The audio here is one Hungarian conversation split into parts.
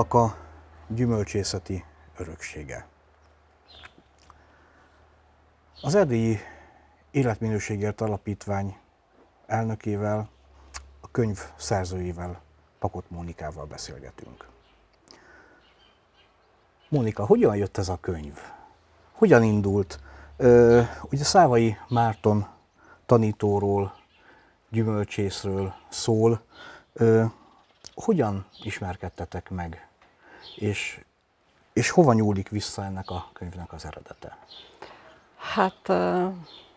annak a gyümölcsészeti öröksége. Az erdélyi életminőségért alapítvány elnökével, a könyv szerzőjével, Pakot Mónikával beszélgetünk. Mónika, hogyan jött ez a könyv? Hogyan indult? Ö, ugye Szávai Márton tanítóról, gyümölcsészről szól. Ö, hogyan ismerkedtetek meg és, és hova nyúlik vissza ennek a könyvnek az eredete? Hát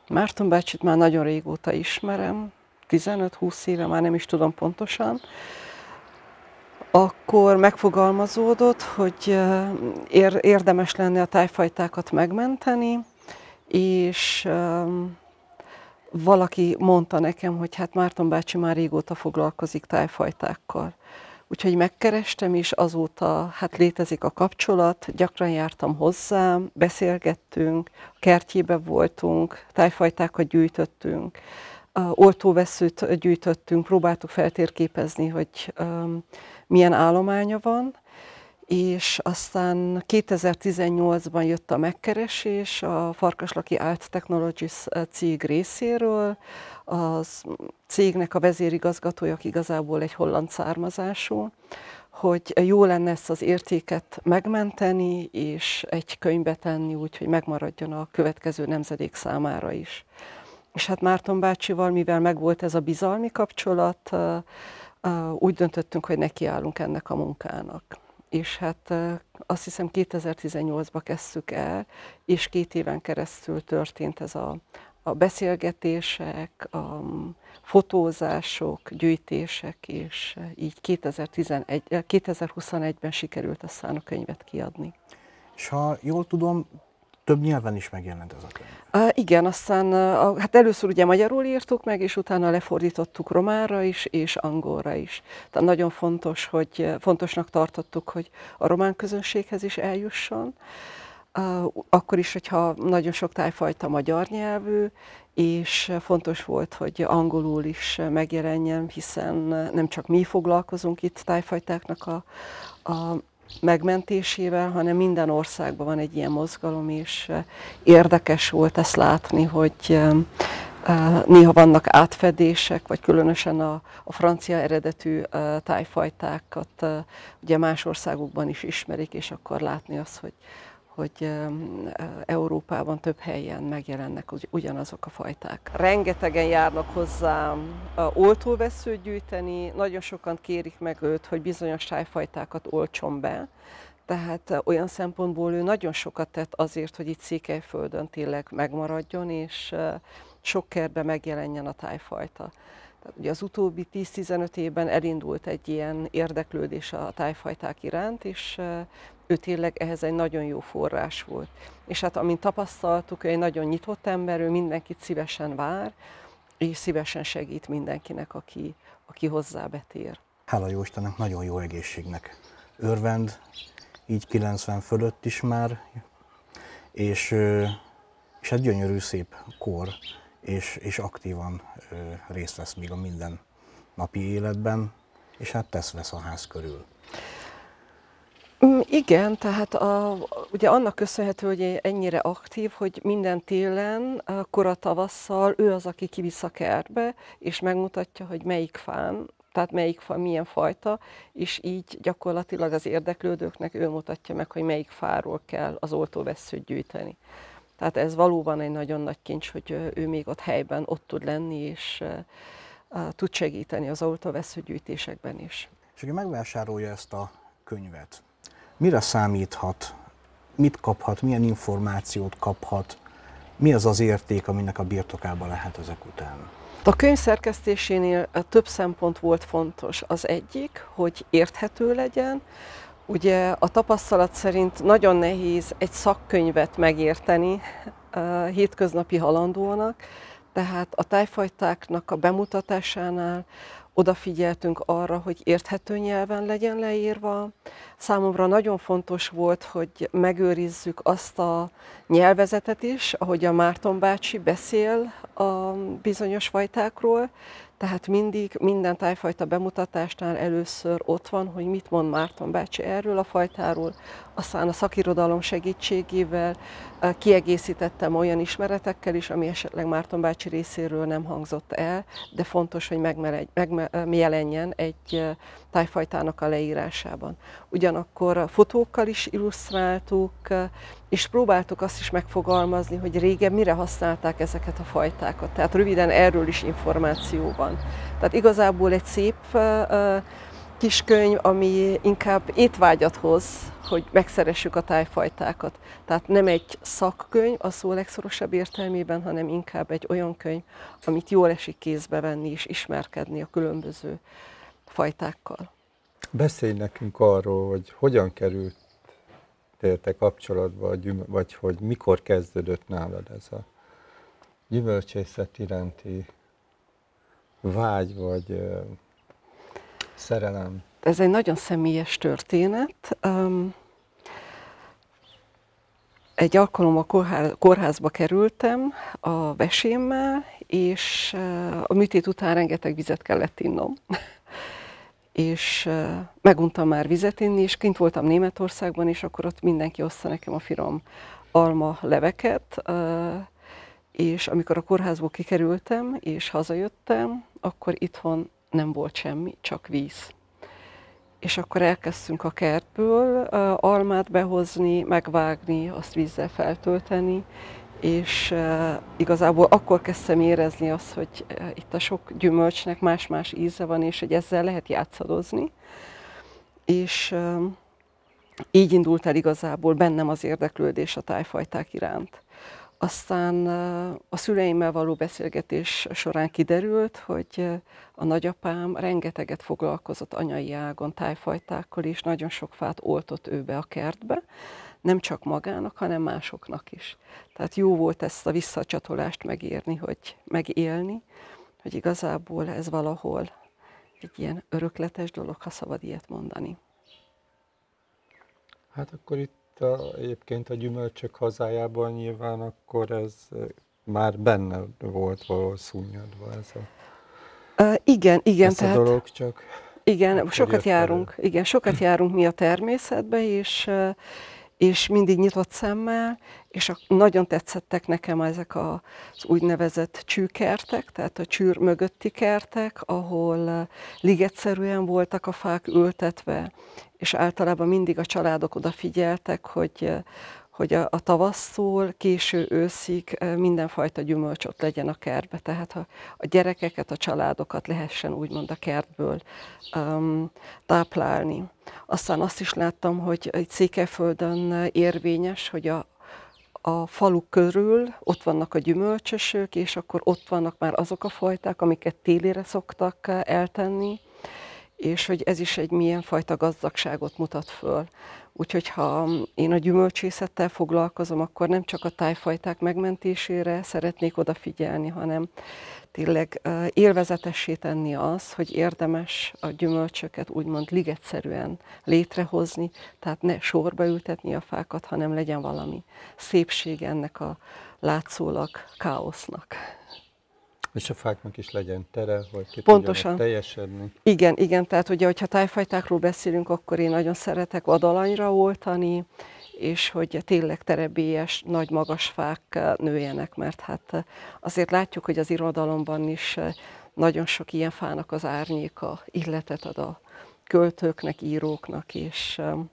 Márton bácsit már nagyon régóta ismerem, 15-20 éve, már nem is tudom pontosan. Akkor megfogalmazódott, hogy érdemes lenne a tájfajtákat megmenteni, és valaki mondta nekem, hogy hát Márton bácsi már régóta foglalkozik tájfajtákkal. Úgyhogy megkerestem, is azóta hát létezik a kapcsolat, gyakran jártam hozzám, beszélgettünk, kertjébe voltunk, tájfajtákat gyűjtöttünk, oltóveszőt gyűjtöttünk, próbáltuk feltérképezni, hogy um, milyen állománya van, és aztán 2018-ban jött a megkeresés a Farkaslaki Alt Technologies eh, cég részéről. A cégnek a vezérigazgatója, aki igazából egy holland származású, hogy jó lenne ezt az értéket megmenteni, és egy könyvbe tenni, úgyhogy megmaradjon a következő nemzedék számára is. És hát Márton bácsival, mivel megvolt ez a bizalmi kapcsolat, eh, eh, úgy döntöttünk, hogy nekiállunk ennek a munkának és hát azt hiszem 2018-ba kezdtük el, és két éven keresztül történt ez a, a beszélgetések, a fotózások, gyűjtések, és így 2011, 2021-ben sikerült a könyvet kiadni. És ha jól tudom, több nyelven is megjelent ez a könyv. Uh, igen, aztán uh, hát először ugye magyarul írtuk meg, és utána lefordítottuk romára is, és angolra is. Tehát nagyon fontos, hogy fontosnak tartottuk, hogy a román közönséghez is eljusson. Uh, akkor is, hogyha nagyon sok tájfajta magyar nyelvű, és fontos volt, hogy angolul is megjelenjen, hiszen nem csak mi foglalkozunk itt tájfajtáknak a, a megmentésével, hanem minden országban van egy ilyen mozgalom, és eh, érdekes volt ezt látni, hogy eh, eh, néha vannak átfedések, vagy különösen a, a francia eredetű tájfajtákat ugye más országokban is ismerik, és akkor látni azt, hogy hogy Európában több helyen megjelennek ugyanazok a fajták. Rengetegen járnak hozzám oltóveszőt gyűjteni, nagyon sokan kérik meg őt, hogy bizonyos tájfajtákat oltson be, tehát olyan szempontból ő nagyon sokat tett azért, hogy itt Székelyföldön tényleg megmaradjon, és sok kertben megjelenjen a tájfajta. Tehát ugye az utóbbi 10-15 évben elindult egy ilyen érdeklődés a tájfajták iránt, és ő tényleg ehhez egy nagyon jó forrás volt. És hát amint tapasztaltuk, ő egy nagyon nyitott ember, ő mindenkit szívesen vár, és szívesen segít mindenkinek, aki, aki hozzá betér. Hála jó Istennek, nagyon jó egészségnek örvend, így 90 fölött is már, és, és hát gyönyörű szép kor és, és aktívan ö, részt vesz még a minden napi életben, és hát tesz vesz a ház körül. Mm, igen, tehát a, ugye annak köszönhető, hogy ennyire aktív, hogy minden télen, kora tavasszal ő az, aki kivisz a kertbe, és megmutatja, hogy melyik fán, tehát melyik fa, milyen fajta, és így gyakorlatilag az érdeklődőknek ő mutatja meg, hogy melyik fáról kell az oltóvesszőt gyűjteni. Tehát ez valóban egy nagyon nagy kincs, hogy ő még ott helyben ott tud lenni, és tud segíteni az autóveszőgyűjtésekben is. És aki megvásárolja ezt a könyvet, mire számíthat, mit kaphat, milyen információt kaphat, mi az az érték, aminek a birtokába lehet ezek után? A könyv szerkesztésénél több szempont volt fontos. Az egyik, hogy érthető legyen, Ugye a tapasztalat szerint nagyon nehéz egy szakkönyvet megérteni hétköznapi halandónak, tehát a tájfajtáknak a bemutatásánál odafigyeltünk arra, hogy érthető nyelven legyen leírva. Számomra nagyon fontos volt, hogy megőrizzük azt a nyelvezetet is, ahogy a Márton bácsi beszél a bizonyos fajtákról, tehát mindig, minden tájfajta bemutatásnál először ott van, hogy mit mond Márton bácsi erről a fajtáról, aztán a szakirodalom segítségével kiegészítettem olyan ismeretekkel is, ami esetleg Márton bácsi részéről nem hangzott el, de fontos, hogy megjelenjen egy tájfajtának a leírásában. Ugyanakkor a fotókkal is illusztráltuk, és próbáltuk azt is megfogalmazni, hogy régen mire használták ezeket a fajtákat. Tehát röviden erről is információ van. Tehát igazából egy szép kiskönyv, ami inkább étvágyat hoz, hogy megszeressük a tájfajtákat. Tehát nem egy szakkönyv a szó legszorosabb értelmében, hanem inkább egy olyan könyv, amit jól esik kézbe venni és ismerkedni a különböző fajtákkal. Beszélj nekünk arról, hogy hogyan került te kapcsolatba, a vagy hogy mikor kezdődött nálad ez a gyümölcsészet iránti vágy, vagy szerelem? Ez egy nagyon személyes történet. egy alkalom a kórházba kerültem a vesémmel, és a műtét után rengeteg vizet kellett innom. és meguntam már vizet inni, és kint voltam Németországban, és akkor ott mindenki oszta nekem a finom alma leveket, és amikor a kórházból kikerültem, és hazajöttem, akkor itthon nem volt semmi, csak víz. És akkor elkezdtünk a kertből almát behozni, megvágni, azt vízzel feltölteni, és igazából akkor kezdtem érezni azt, hogy itt a sok gyümölcsnek más-más íze van, és hogy ezzel lehet játszadozni. És így indult el igazából bennem az érdeklődés a tájfajták iránt. Aztán a szüleimmel való beszélgetés során kiderült, hogy a nagyapám rengeteget foglalkozott anyai ágon tájfajtákkal, és nagyon sok fát oltott ő be a kertbe, nem csak magának, hanem másoknak is. Tehát jó volt ezt a visszacsatolást megérni, hogy megélni, hogy igazából ez valahol egy ilyen örökletes dolog, ha szabad ilyet mondani. Hát akkor itt a, egyébként a gyümölcsök hazájában nyilván akkor ez már benne volt valahol szúnyadva ez a... Uh, igen, igen, ez tehát... a dolog csak... Igen, sokat járunk, igen, sokat járunk mi a természetbe, és, és mindig nyitott szemmel, és a, nagyon tetszettek nekem ezek a, az úgynevezett csűkertek, tehát a csűr mögötti kertek, ahol eh, ligetszerűen voltak a fák ültetve, és általában mindig a családok odafigyeltek, hogy, eh, hogy a, a tavasszól késő őszig mindenfajta gyümölcsöt legyen a kertbe, tehát ha a gyerekeket, a családokat lehessen úgymond a kertből um, táplálni. Aztán azt is láttam, hogy egy székeföldön érvényes, hogy a, a falu körül ott vannak a gyümölcsösök, és akkor ott vannak már azok a fajták, amiket télire szoktak eltenni, és hogy ez is egy milyen fajta gazdagságot mutat föl. Úgyhogy ha én a gyümölcsészettel foglalkozom, akkor nem csak a tájfajták megmentésére szeretnék odafigyelni, hanem tényleg élvezetessé tenni az, hogy érdemes a gyümölcsöket úgymond ligetszerűen létrehozni, tehát ne sorba ültetni a fákat, hanem legyen valami szépség ennek a látszólag káosznak. És a fáknak is legyen tere, hogy ki Pontosan. teljesedni. Igen, igen, tehát ugye, hogyha tájfajtákról beszélünk, akkor én nagyon szeretek vadalanyra oltani, és hogy tényleg terebélyes, nagy magas fák nőjenek, mert hát azért látjuk, hogy az irodalomban is nagyon sok ilyen fának az árnyéka illetet ad a költőknek, íróknak, és um,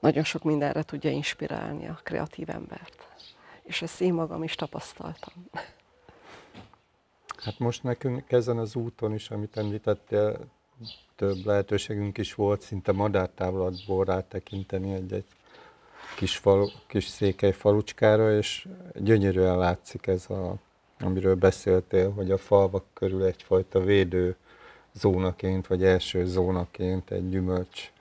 nagyon sok mindenre tudja inspirálni a kreatív embert. És ezt én magam is tapasztaltam. Hát most nekünk ezen az úton is, amit említettél, több lehetőségünk is volt szinte madártávlatból rátekinteni egy-egy kis, falu, kis székely falucskára, és gyönyörűen látszik ez, a, amiről beszéltél, hogy a falvak körül egyfajta védő zónaként, vagy első zónaként egy gyümölcs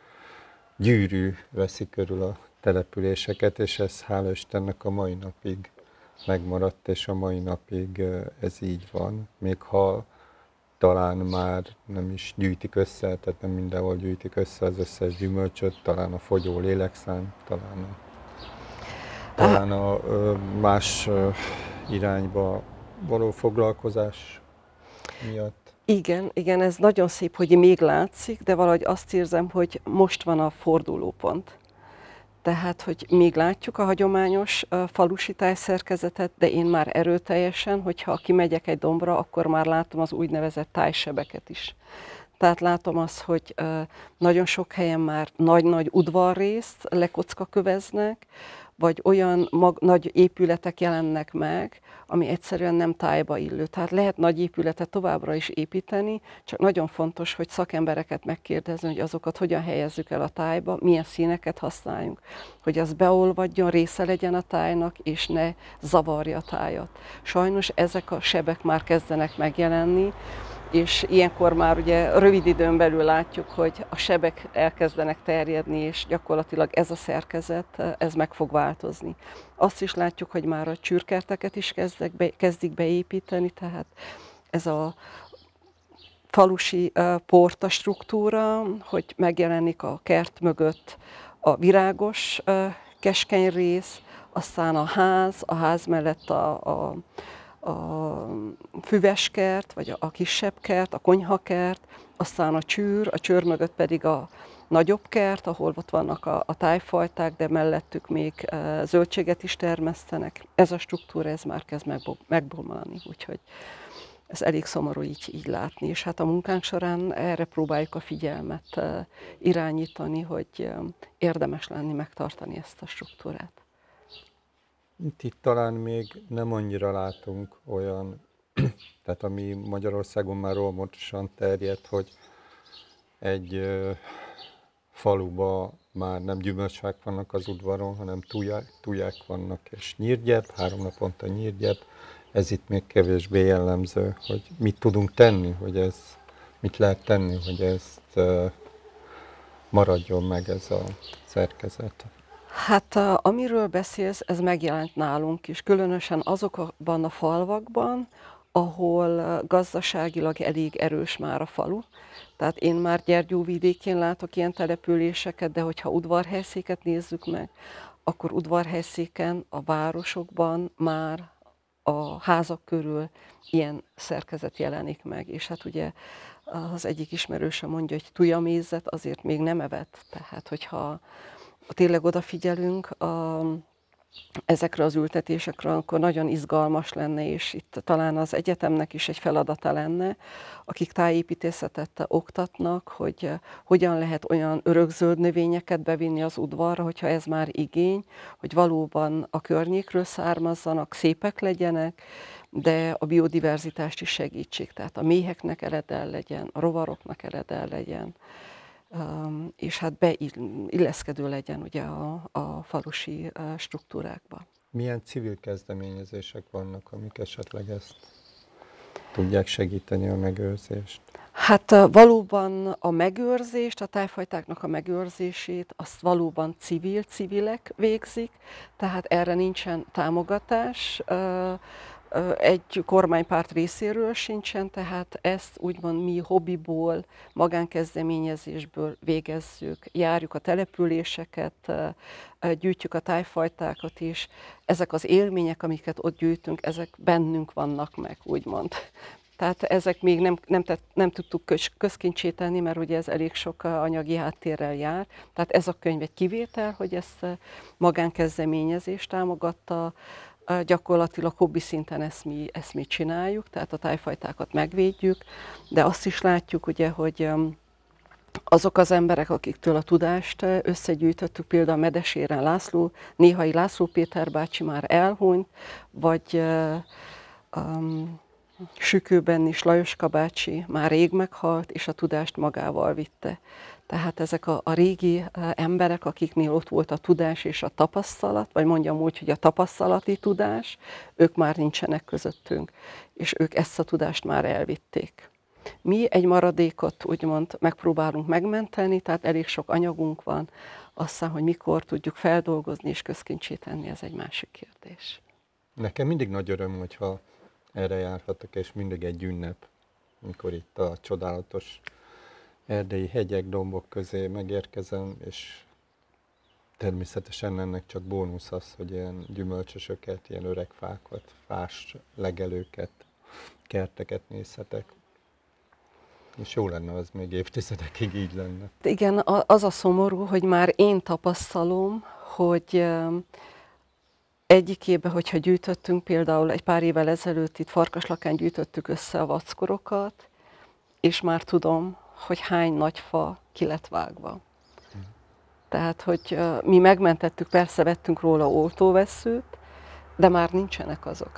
gyűrű veszi körül a településeket, és ez hála Istennek a mai napig megmaradt, és a mai napig ez így van. Még ha talán már nem is gyűjtik össze, tehát nem mindenhol gyűjtik össze az összes gyümölcsöt, talán a fogyó lélekszám, talán a, talán a más irányba való foglalkozás miatt. Igen, igen, ez nagyon szép, hogy még látszik, de valahogy azt érzem, hogy most van a fordulópont tehát hogy még látjuk a hagyományos falusi tájszerkezetet, de én már erőteljesen, hogyha kimegyek egy dombra, akkor már látom az úgynevezett tájsebeket is. Tehát látom azt, hogy nagyon sok helyen már nagy-nagy udvarrészt lekocka köveznek, vagy olyan mag, nagy épületek jelennek meg, ami egyszerűen nem tájba illő. Tehát lehet nagy épületet továbbra is építeni, csak nagyon fontos, hogy szakembereket megkérdezni, hogy azokat hogyan helyezzük el a tájba, milyen színeket használjunk, hogy az beolvadjon, része legyen a tájnak, és ne zavarja a tájat. Sajnos ezek a sebek már kezdenek megjelenni, és ilyenkor már ugye rövid időn belül látjuk, hogy a sebek elkezdenek terjedni, és gyakorlatilag ez a szerkezet, ez meg fog változni. Azt is látjuk, hogy már a csürkerteket is kezdek be, kezdik beépíteni, tehát ez a falusi porta struktúra, hogy megjelenik a kert mögött a virágos keskeny rész, aztán a ház, a ház mellett a, a a füveskert, vagy a kisebb kert, a konyhakert, aztán a csűr, a csőr mögött pedig a nagyobb kert, ahol ott vannak a, a tájfajták, de mellettük még e, zöldséget is termesztenek. Ez a struktúra, ez már kezd megbomlani, úgyhogy ez elég szomorú így, így látni, és hát a munkánk során erre próbáljuk a figyelmet e, irányítani, hogy e, érdemes lenni megtartani ezt a struktúrát. Itt, itt talán még nem annyira látunk olyan, tehát ami Magyarországon már rohamosan terjedt, hogy egy ö, faluba már nem gyümölcsfák vannak az udvaron, hanem tuják vannak, és nyírgyep, három naponta nyírgyep. Ez itt még kevésbé jellemző, hogy mit tudunk tenni, hogy ez, mit lehet tenni, hogy ezt ö, maradjon meg ez a szerkezet. Hát eh, amiről beszélsz, ez megjelent nálunk is, különösen azokban a falvakban, ahol eh, gazdaságilag elég erős már a falu. Tehát én már Gyergyó vidékén látok ilyen településeket, de hogyha udvarhelyszéket nézzük meg, akkor udvarhelyszéken, a városokban már a házak körül ilyen szerkezet jelenik meg. És hát ugye eh, az egyik ismerőse mondja, hogy tujamézet azért még nem evett. Tehát hogyha tényleg odafigyelünk a, ezekre az ültetésekre, akkor nagyon izgalmas lenne, és itt talán az egyetemnek is egy feladata lenne, akik tájépítészetet oktatnak, hogy eh, hogyan lehet olyan örökzöld növényeket bevinni az udvarra, hogyha ez már igény, hogy valóban a környékről származzanak, szépek legyenek, de a biodiverzitást is segítsék, tehát a méheknek eredel legyen, a rovaroknak eredel legyen és hát beilleszkedő legyen ugye a, a falusi struktúrákba. Milyen civil kezdeményezések vannak, amik esetleg ezt tudják segíteni a megőrzést? Hát valóban a megőrzést, a tájfajtáknak a megőrzését, azt valóban civil, civilek végzik, tehát erre nincsen támogatás egy kormánypárt részéről sincsen, tehát ezt úgymond mi hobbiból, magánkezdeményezésből végezzük, járjuk a településeket, gyűjtjük a tájfajtákat is. Ezek az élmények, amiket ott gyűjtünk, ezek bennünk vannak meg, úgymond. Tehát ezek még nem, nem, tett, nem tudtuk köz, tenni, mert ugye ez elég sok anyagi háttérrel jár. Tehát ez a könyv egy kivétel, hogy ezt magánkezdeményezés támogatta, gyakorlatilag hobbi szinten ezt mi, ezt mi csináljuk, tehát a tájfajtákat megvédjük, de azt is látjuk ugye, hogy azok az emberek, akiktől a tudást összegyűjtöttük, például Medeséren László, néhai László Péter bácsi már elhunyt, vagy um, Sükőben is Lajos Kabácsi már rég meghalt, és a tudást magával vitte. Tehát ezek a, a régi eh, emberek, akiknél ott volt a tudás és a tapasztalat, vagy mondjam úgy, hogy a tapasztalati tudás, ők már nincsenek közöttünk, és ők ezt a tudást már elvitték. Mi egy maradékot úgymond megpróbálunk megmenteni, tehát elég sok anyagunk van, aztán, hogy mikor tudjuk feldolgozni és közkincsíteni ez egy másik kérdés. Nekem mindig nagy öröm, hogyha erre járhatok, és mindig egy ünnep, mikor itt a csodálatos erdei hegyek, dombok közé megérkezem, és természetesen ennek csak bónusz az, hogy ilyen gyümölcsösöket, ilyen öreg fákat, fás legelőket, kerteket nézhetek. És jó lenne az még évtizedekig így lenne. Igen, az a szomorú, hogy már én tapasztalom, hogy Egyikébe, hogyha gyűjtöttünk, például egy pár évvel ezelőtt itt Farkaslakán gyűjtöttük össze a vackorokat, és már tudom, hogy hány nagy fa ki lett vágva. Tehát, hogy mi megmentettük, persze vettünk róla oltóveszőt, de már nincsenek azok.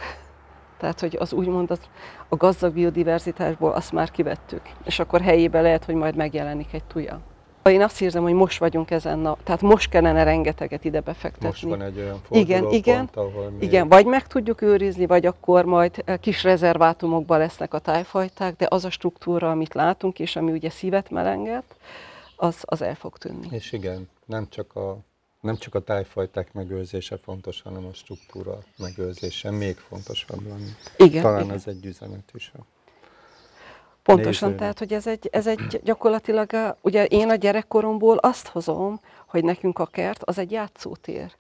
Tehát, hogy az úgymond az, a gazdag biodiverzitásból azt már kivettük, és akkor helyébe lehet, hogy majd megjelenik egy tuja. Én azt érzem, hogy most vagyunk ezen a, tehát most kellene rengeteget ide befektetni. Most van egy olyan igen, igen, ahol még... igen, vagy meg tudjuk őrizni, vagy akkor majd eh, kis rezervátumokban lesznek a tájfajták, de az a struktúra, amit látunk, és ami ugye szívet melenget, az, az el fog tűnni. És igen, nem csak a nem csak a tájfajták megőrzése fontos, hanem a struktúra megőrzése még fontosabb lenni. Igen, Talán igen. ez egy üzenet is. Pontosan, nézőnek. tehát hogy ez egy, ez egy gyakorlatilag, ugye én a gyerekkoromból azt hozom, hogy nekünk a kert az egy játszótér.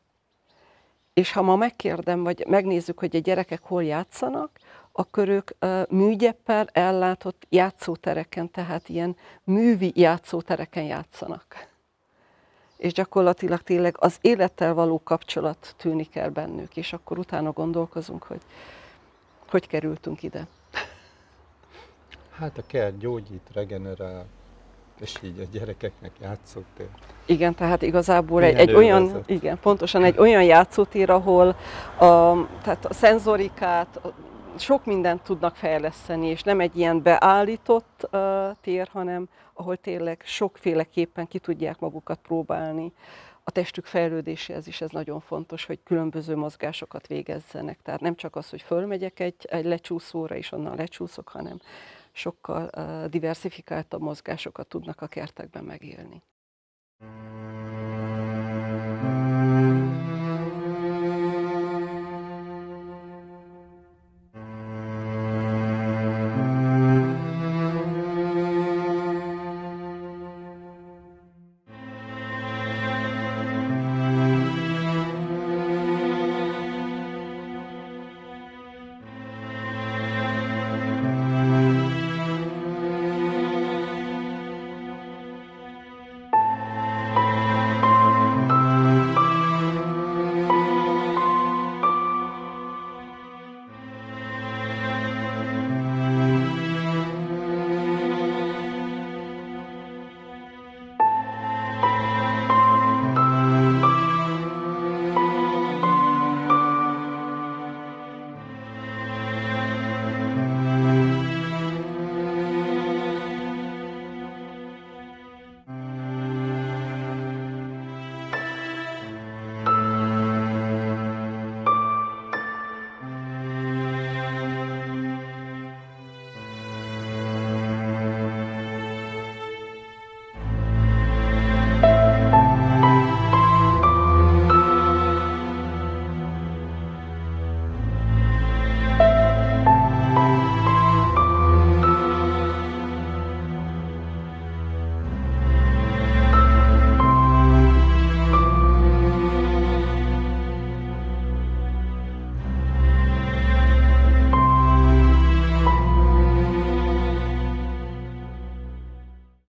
És ha ma megkérdem, vagy megnézzük, hogy a gyerekek hol játszanak, akkor ők műgyeppel ellátott játszótereken, tehát ilyen művi játszótereken játszanak. És gyakorlatilag tényleg az élettel való kapcsolat tűnik el bennük, és akkor utána gondolkozunk, hogy hogy kerültünk ide. Hát a kert gyógyít, regenerál, és így a gyerekeknek játszótér. Igen, tehát igazából egy, egy olyan, vezet? igen, pontosan egy olyan játszótér, ahol a, tehát a szenzorikát, sok mindent tudnak fejleszteni, és nem egy ilyen beállított uh, tér, hanem ahol tényleg sokféleképpen ki tudják magukat próbálni. A testük fejlődéséhez is ez nagyon fontos, hogy különböző mozgásokat végezzenek. Tehát nem csak az, hogy fölmegyek egy, egy lecsúszóra, és onnan lecsúszok, hanem sokkal diversifikáltabb mozgásokat tudnak a kertekben megélni.